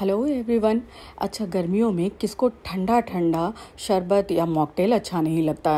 hello everyone अच्छा गर्मियों में किसको ठंडा ठंडा शरबत या मॉकटेल अच्छा नहीं लगता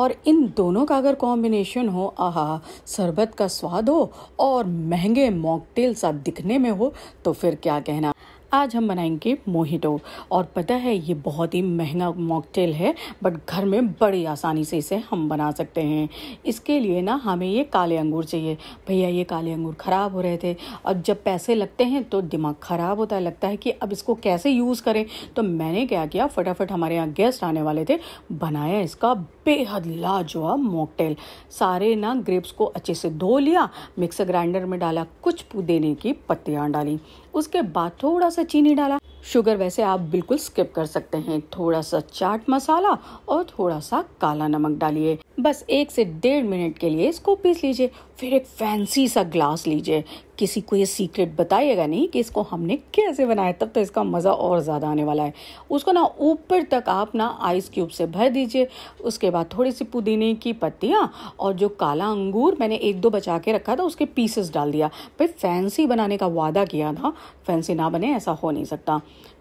और इन दोनों का अगर कॉम्बिनेशन हो आहा शरबत का स्वाद हो और महंगे मॉकटेल सा दिखने में हो तो फिर क्या कहना आज हम बनाएंगे मोहिटो और पता है ये बहुत ही महंगा मॉकटेल है बट घर में बड़ी आसानी से इसे हम बना सकते हैं इसके लिए ना हमें ये काले अंगूर चाहिए भैया ये काले अंगूर ख़राब हो रहे थे और जब पैसे लगते हैं तो दिमाग ख़राब होता है लगता है कि अब इसको कैसे यूज़ करें तो मैंने क्या किया फटाफट हमारे यहाँ गेस्ट आने वाले थे बनाया इसका बेहद लाजवाब मॉकटेल सारे ना ग्रेप्स को अच्छे से धो लिया मिक्सर ग्राइंडर में डाला कुछ पुदीने की पत्तियाँ डाली उसके बाद थोड़ा सा चीनी डाला शुगर वैसे आप बिल्कुल स्किप कर सकते हैं थोड़ा सा चाट मसाला और थोड़ा सा काला नमक डालिए बस एक से डेढ़ मिनट के लिए इसको पीस लीजिए फिर एक फैंसी सा ग्लास लीजिए किसी को ये सीक्रेट बताइएगा नहीं कि इसको हमने कैसे बनाया तब तो इसका मज़ा और ज़्यादा आने वाला है उसको ना ऊपर तक आप ना आइस क्यूब से भर दीजिए उसके बाद थोड़ी सी पुदीने की पत्तियाँ और जो काला अंगूर मैंने एक दो बचा के रखा था उसके पीसेस डाल दिया भाई फैंसी बनाने का वादा किया था फैंसी ना बने ऐसा हो नहीं सकता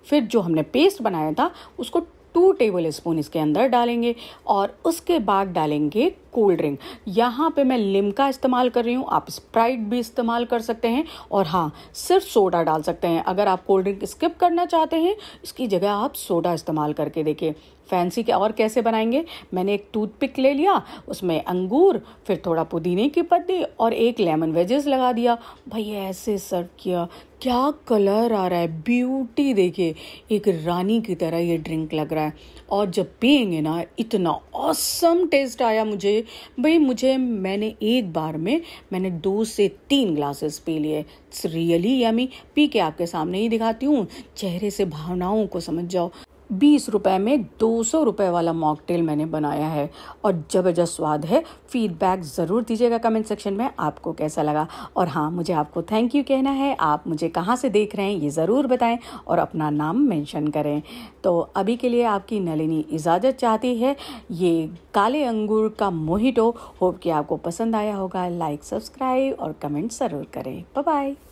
फिर जो हमने पेस्ट बनाया था उसको टू टेबल स्पून इसके अंदर डालेंगे और उसके बाद डालेंगे कोल्ड ड्रिंक यहाँ पे मैं लिम का इस्तेमाल कर रही हूँ आप स्प्राइट भी इस्तेमाल कर सकते हैं और हाँ सिर्फ सोडा डाल सकते हैं अगर आप कोल्ड ड्रिंक स्किप करना चाहते हैं इसकी जगह आप सोडा इस्तेमाल करके देखिए फैंसी के और कैसे बनाएंगे मैंने एक टूथपिक ले लिया उसमें अंगूर फिर थोड़ा पुदीने की पत्ती और एक लेमन वेजेस लगा दिया भाई ऐसे सर्व किया क्या कलर आ रहा है ब्यूटी देखिए एक रानी की तरह ये ड्रिंक लग रहा है और जब पियेंगे ना इतना औसम टेस्ट आया मुझे भाई मुझे मैंने एक बार में मैंने दो से तीन ग्लासेस पी लिए इट्स रियली यमी पी के आपके सामने ही दिखाती हूँ चेहरे से भावनाओं को समझ जाओ बीस रुपए में दो सौ रुपये वाला मॉकटेल मैंने बनाया है और ज़बरदस्त स्वाद है फीडबैक ज़रूर दीजिएगा कमेंट सेक्शन में आपको कैसा लगा और हाँ मुझे आपको थैंक यू कहना है आप मुझे कहाँ से देख रहे हैं ये ज़रूर बताएं और अपना नाम मेंशन करें तो अभी के लिए आपकी नलिनी इजाज़त चाहती है ये काले अंगूर का मोहिटो होप कि आपको पसंद आया होगा लाइक सब्सक्राइब और कमेंट ज़रूर करें बाय